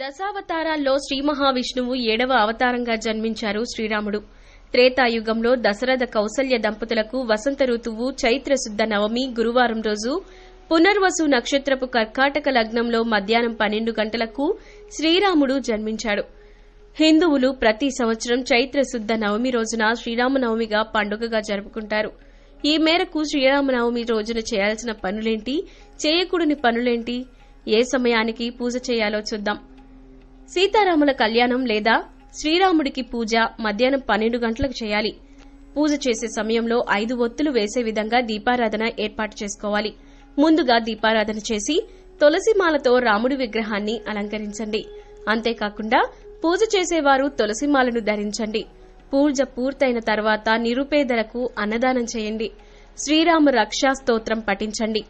దశావతారాల్లో శ్రీ మహావిష్ణువు ఏడవ అవతారంగా జన్మించారు శ్రీరాముడు త్రేతాయుగంలో దశరథ కౌసల్య దంపతులకు వసంత ఋతువు చైత్రశుద్ధ నవమి గురువారం రోజు పునర్వసు నక్షత్రపు కర్కాటక లగ్నంలో మధ్యాహ్నం పన్నెండు గంటలకు శ్రీరాముడు జన్మించాడు హిందువులు ప్రతి సంవత్సరం చైత్రశుద్ధ నవమి రోజున శ్రీరామనవమిగా పండుగగా జరుపుకుంటారు ఈ మేరకు శ్రీరామనవమి రోజున చేయాల్సిన పనులేంటి చేయకూడని పనులేంటి ఏ సమయానికి పూజ చేయాలో చూద్దాం సీతారాముల కళ్యాణం లేదా శ్రీరాముడికి పూజ మధ్యాహ్నం పన్నెండు గంటలకు చేయాలి పూజ చేసే సమయంలో ఐదు ఒత్తులు వేసే విధంగా దీపారాధన ఏర్పాటు చేసుకోవాలి ముందుగా దీపారాధన చేసి తులసిమాలతో రాముడి విగ్రహాన్ని అలంకరించండి అంతేకాకుండా పూజ చేసేవారు తులసిమాలను ధరించండి పూజ పూర్తయిన తర్వాత నిరుపేదలకు అన్నదానం చేయండి శ్రీరాము రక్షా స్తోత్రం పఠించండి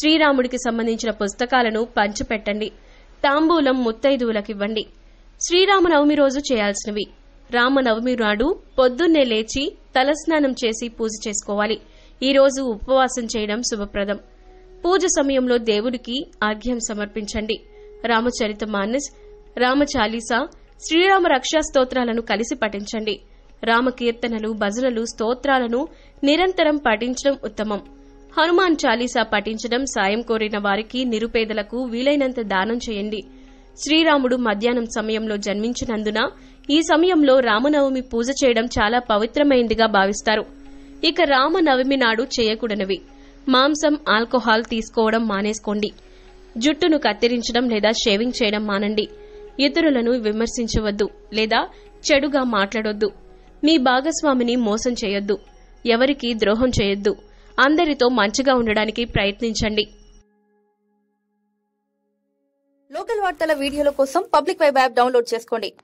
శ్రీరాముడికి సంబంధించిన పుస్తకాలను పంచిపెట్టండి తాంబూలం ముత్తైదువులకివ్వండి శ్రీరామనవమి రోజు చేయాల్సినవి రామనవమి నాడు పొద్దున్నే లేచి తలస్నానం చేసి పూజ చేసుకోవాలి ఈ రోజు ఉపవాసం చేయడం శుభప్రదం పూజ సమయంలో దేవుడికి ఆర్ఘ్యం సమర్పించండి రామచరిత మానస్ రామ చాలీసా శ్రీరామ రక్షా స్తోత్రాలను కలిసి పఠించండి రామకీర్తనలు భజనలు స్తోత్రాలను నిరంతరం పఠించడం ఉత్తమం హనుమాన్ చాలీసా పఠించడం సాయం కోరిన వారికి నిరుపేదలకు వీలైనంత దానం చేయండి శ్రీరాముడు మధ్యాహ్నం సమయంలో జన్మించినందున ఈ సమయంలో రామనవమి పూజ చేయడం చాలా పవిత్రమైందిగా భావిస్తారు ఇక రామనవమి నాడు చేయకూడనివి మాంసం ఆల్కహాల్ తీసుకోవడం మానేసుకోండి జుట్టును కత్తిరించడం లేదా షేవింగ్ చేయడం మానండి ఇతరులను విమర్శించవద్దు లేదా చెడుగా మాట్లాడొద్దు మీ భాగస్వామిని మోసం చేయొద్దు ఎవరికీ ద్రోహం చేయొద్దు అందరితో మంచిగా ఉండడానికి ప్రయత్నించండి లోకల్ వార్తల వీడియోల కోసం పబ్లిక్ వైబ్ యాప్ డౌన్లోడ్ చేసుకోండి